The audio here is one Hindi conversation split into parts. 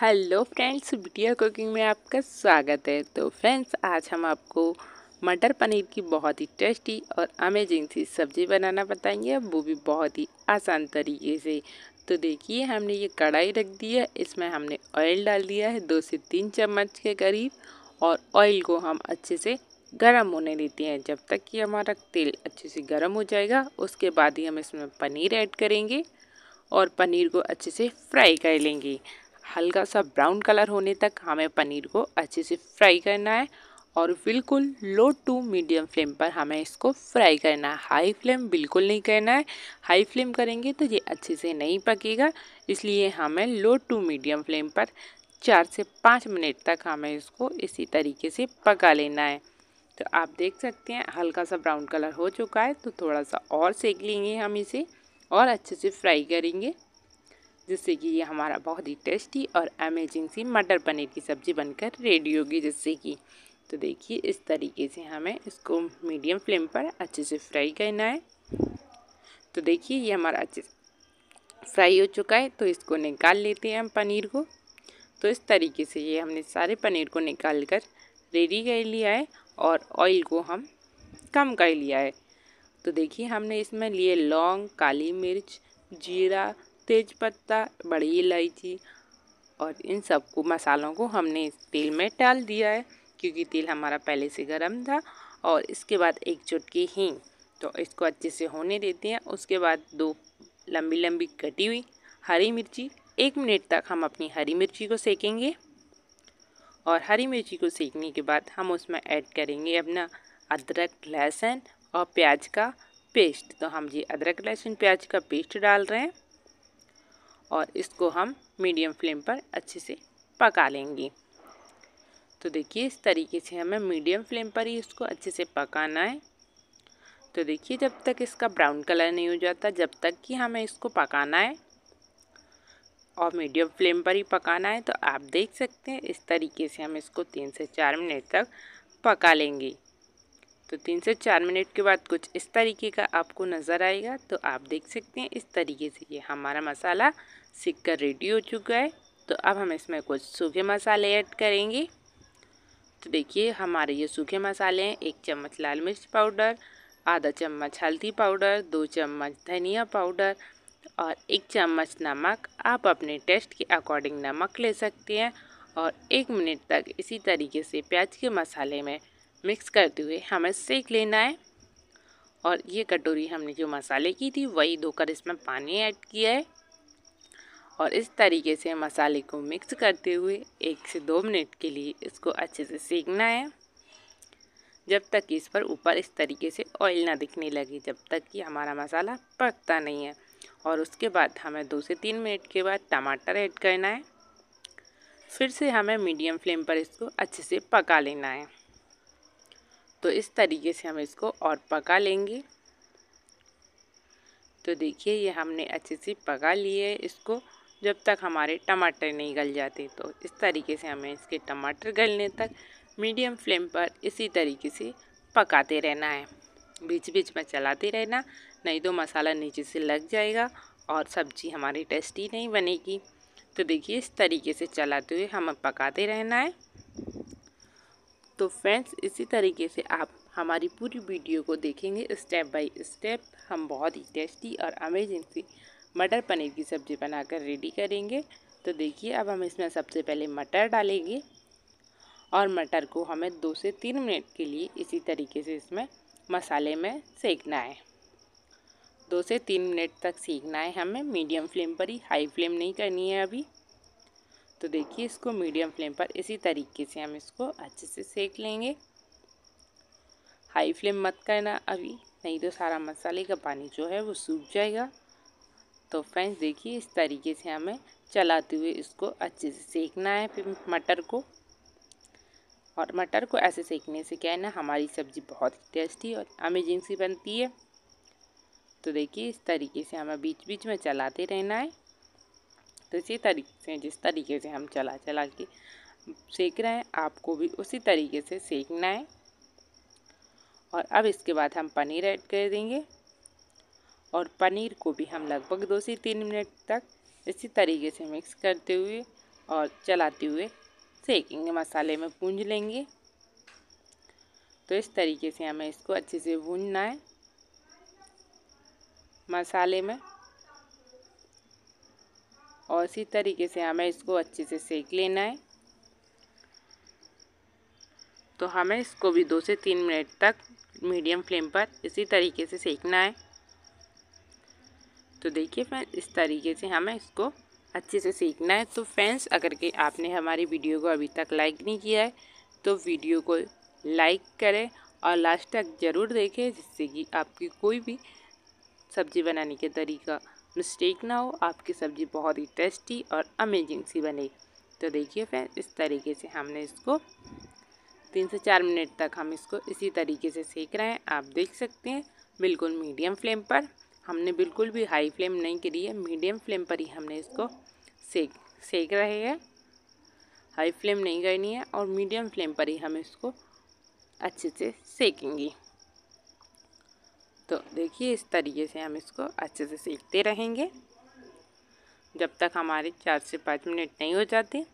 हेलो फ्रेंड्स बिटिया कुकिंग में आपका स्वागत है तो फ्रेंड्स आज हम आपको मटर पनीर की बहुत ही टेस्टी और अमेजिंग सी सब्ज़ी बनाना बताएंगे वो भी बहुत ही आसान तरीके से तो देखिए हमने ये कढ़ाई रख दी है इसमें हमने ऑयल डाल दिया है दो से तीन चम्मच के करीब और ऑयल को हम अच्छे से गर्म होने देते हैं जब तक कि हमारा तेल अच्छे से गर्म हो जाएगा उसके बाद ही हम इसमें पनीर ऐड करेंगे और पनीर को अच्छे से फ्राई कर लेंगे हल्का सा ब्राउन कलर होने तक हमें पनीर को अच्छे से फ्राई करना है और बिल्कुल लो टू मीडियम फ्लेम पर हमें इसको फ्राई करना है हाई फ्लेम बिल्कुल नहीं करना है हाई फ्लेम करेंगे तो ये अच्छे से नहीं पकेगा इसलिए हमें लो टू मीडियम फ्लेम पर चार से पाँच मिनट तक हमें इसको इसी तरीके से पका लेना है तो आप देख सकते हैं हल्का सा ब्राउन कलर हो चुका है तो थोड़ा सा और सेक लेंगे हम इसे और अच्छे से फ्राई करेंगे जिससे कि ये हमारा बहुत ही टेस्टी और अमेजिंग सी मटर पनीर की सब्ज़ी बनकर रेडी होगी जिससे कि तो देखिए इस तरीके से हमें इसको मीडियम फ्लेम पर अच्छे से फ्राई करना है तो देखिए ये हमारा अच्छे से फ्राई हो चुका है तो इसको निकाल लेते हैं हम पनीर को तो इस तरीके से ये हमने सारे पनीर को निकाल कर रेडी कर लिया है और ऑयल को हम कम कर लिया है तो देखिए हमने इसमें लिए लौंग काली मिर्च जीरा तेज़पत्ता बड़ी इलायची और इन सबको मसालों को हमने तेल में डाल दिया है क्योंकि तेल हमारा पहले से गर्म था और इसके बाद एक चुटकी हींग तो इसको अच्छे से होने देते हैं उसके बाद दो लंबी लंबी कटी हुई हरी मिर्ची एक मिनट तक हम अपनी हरी मिर्ची को सेकेंगे और हरी मिर्ची को सेकने के बाद हम उसमें ऐड करेंगे अपना अदरक लहसुन और प्याज का पेस्ट तो हम ये अदरक लहसुन प्याज का पेस्ट डाल रहे हैं और इसको हम मीडियम फ्लेम पर अच्छे से पका लेंगे तो देखिए इस तरीके से हमें मीडियम फ्लेम पर ही इसको अच्छे से पकाना है तो देखिए जब तक इसका ब्राउन कलर नहीं हो जाता जब तक कि हमें इसको पकाना है और मीडियम फ्लेम पर ही पकाना है तो आप देख सकते हैं इस तरीके से हम इसको तीन से चार मिनट तक पका लेंगे तो तीन से चार मिनट के बाद कुछ इस तरीके का आपको नज़र आएगा तो आप देख सकते हैं इस तरीके से ये हमारा मसाला सीख कर रेडी हो चुका है तो अब हम इसमें कुछ सूखे मसाले ऐड करेंगे तो देखिए हमारे ये सूखे मसाले हैं एक चम्मच लाल मिर्च पाउडर आधा चम्मच हल्दी पाउडर दो चम्मच धनिया पाउडर और एक चम्मच नमक आप अपने टेस्ट के अकॉर्डिंग नमक ले सकते हैं और एक मिनट तक इसी तरीके से प्याज के मसाले में मिक्स करते हुए हमें सेक लेना है और ये कटोरी हमने जो मसाले की थी वही धोकर इसमें पानी ऐड किया है और इस तरीके से मसाले को मिक्स करते हुए एक से दो मिनट के लिए इसको अच्छे से सेकना है जब तक इस पर ऊपर इस तरीके से ऑयल ना दिखने लगे जब तक कि हमारा मसाला पकता नहीं है और उसके बाद हमें दो से तीन मिनट के बाद टमाटर ऐड करना है फिर से हमें मीडियम फ्लेम पर इसको अच्छे से पका लेना है तो इस तरीके से हम इसको और पका लेंगे तो देखिए ये हमने अच्छे से पका लिए इसको जब तक हमारे टमाटर नहीं गल जाते तो इस तरीके से हमें इसके टमाटर गलने तक मीडियम फ्लेम पर इसी तरीके से पकाते रहना है बीच बीच में चलाते रहना नहीं तो मसाला नीचे से लग जाएगा और सब्ज़ी हमारी टेस्टी नहीं बनेगी तो देखिए इस तरीके से चलाते हुए हमें पकाते रहना है तो फ्रेंड्स इसी तरीके से आप हमारी पूरी वीडियो को देखेंगे स्टेप बाय स्टेप हम बहुत ही टेस्टी और अमेजिंग सी मटर पनीर की सब्ज़ी बनाकर रेडी करेंगे तो देखिए अब हम इसमें सबसे पहले मटर डालेंगे और मटर को हमें दो से तीन मिनट के लिए इसी तरीके से इसमें मसाले में सेकना है दो से तीन मिनट तक सीखना है हमें मीडियम फ्लेम पर ही हाई फ्लेम नहीं करनी है अभी तो देखिए इसको मीडियम फ्लेम पर इसी तरीके से हम इसको अच्छे से सेक लेंगे हाई फ्लेम मत करना अभी नहीं तो सारा मसाले का पानी जो है वो सूख जाएगा तो फ्रेंड्स देखिए इस तरीके से हमें चलाते हुए इसको अच्छे से सेकना है फिर मटर को और मटर को ऐसे सेकने से क्या है ना हमारी सब्ज़ी बहुत ही टेस्टी और अमेजिंग सी बनती है तो देखिए इस तरीके से हमें बीच बीच में चलाते रहना है तो इसी तरीके से जिस तरीके से हम चला चला के सेक रहे हैं आपको भी उसी तरीके से सेकना है और अब इसके बाद हम पनीर ऐड कर देंगे और पनीर को भी हम लगभग दो से तीन मिनट तक इसी तरीके से मिक्स करते हुए और चलाते हुए सेकेंगे मसाले में भूंज लेंगे तो इस तरीके से हमें इसको अच्छे से भूनना है मसाले में और इसी तरीके से हमें इसको अच्छे से सेक लेना है तो हमें इसको भी दो से तीन मिनट तक मीडियम फ्लेम पर इसी तरीके से सेकना है तो देखिए फ्रेंड्स इस तरीके से हमें इसको अच्छे से सीखना है तो फ्रेंड्स अगर के आपने हमारी वीडियो को अभी तक लाइक नहीं किया है तो वीडियो को लाइक करें और लास्ट तक ज़रूर देखें जिससे कि आपकी कोई भी सब्ज़ी बनाने के तरीका मिस्टेक ना हो आपकी सब्ज़ी बहुत ही टेस्टी और अमेजिंग सी बने तो देखिए फ्रेंड्स इस तरीके से हमने इसको तीन से चार मिनट तक हम इसको इसी तरीके से सेक रहे हैं आप देख सकते हैं बिल्कुल मीडियम फ्लेम पर हमने बिल्कुल भी हाई फ्लेम नहीं करी है मीडियम फ्लेम पर ही हमने इसको सेक सेक रहे हैं हाई फ्लेम नहीं करनी है और मीडियम फ्लेम पर ही हम इसको अच्छे से सेकेंगे तो देखिए इस तरीके से हम इसको अच्छे से सेकते रहेंगे जब तक हमारे चार से पाँच मिनट नहीं हो जाते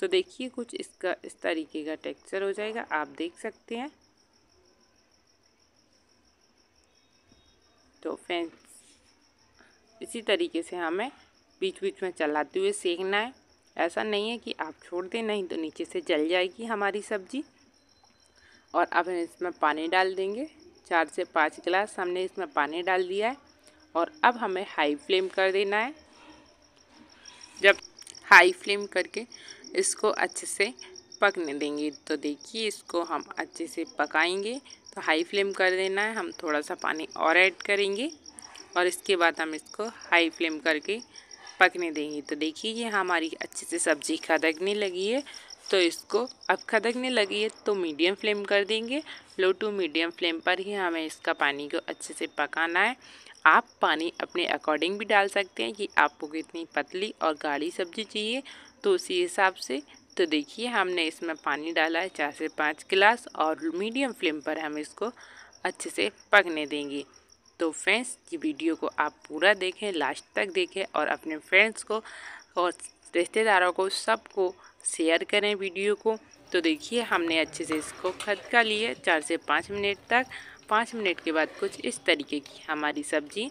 तो देखिए कुछ इसका इस तरीके का टेक्सचर हो जाएगा आप देख सकते हैं तो फ्रेंड्स इसी तरीके से हमें बीच बीच में चलाते हुए सेकना है ऐसा नहीं है कि आप छोड़ दें नहीं तो नीचे से जल जाएगी हमारी सब्ज़ी और अब हम इसमें पानी डाल देंगे चार से पाँच गिलास हमने इसमें पानी डाल दिया है और अब हमें हाई फ्लेम कर देना है जब हाई फ्लेम करके इसको अच्छे से पकने देंगे तो देखिए इसको हम अच्छे से पकाएंगे तो हाई फ्लेम कर देना है हम थोड़ा सा पानी और ऐड करेंगे और इसके बाद हम इसको हाई फ्लेम करके पकने देंगे तो देखिए ये हमारी अच्छे से सब्ज़ी खदकने लगी है तो इसको अब खदकने लगी है तो मीडियम फ्लेम कर देंगे लो टू मीडियम फ्लेम पर ही हमें इसका पानी को अच्छे से पकाना है आप पानी अपने अकॉर्डिंग भी डाल सकते हैं कि आपको कितनी पतली और गाढ़ी सब्ज़ी चाहिए तो उसी हिसाब से तो देखिए हमने इसमें पानी डाला है चार से पाँच गिलास और मीडियम फ्लेम पर हम इसको अच्छे से पकने देंगे तो फ्रेंड्स ये वीडियो को आप पूरा देखें लास्ट तक देखें और अपने फ्रेंड्स को और रिश्तेदारों को सबको शेयर करें वीडियो को तो देखिए हमने अच्छे से इसको खदका लिए चार से पाँच मिनट तक पाँच मिनट के बाद कुछ इस तरीके की हमारी सब्ज़ी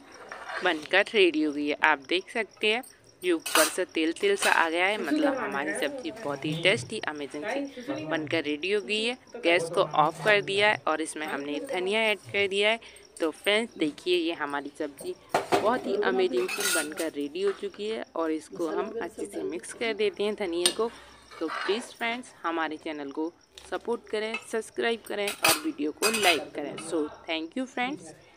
बनकर रेडी हो गई है आप देख सकते हैं ये ऊपर से तेल तेल सा आ गया है मतलब हमारी सब्ज़ी बहुत ही टेस्टी अमेजिंग सी बनकर रेडी हो गई है गैस को ऑफ कर दिया है और इसमें हमने धनिया ऐड कर दिया है तो फ्रेंड्स देखिए ये हमारी सब्ज़ी बहुत ही अमेजिंग सी बनकर रेडी हो चुकी है और इसको हम अच्छे से मिक्स कर देते हैं धनिया को तो प्लीज़ फ्रेंड्स हमारे चैनल को सपोर्ट करें सब्सक्राइब करें और वीडियो को लाइक करें सो थैंक यू फ्रेंड्स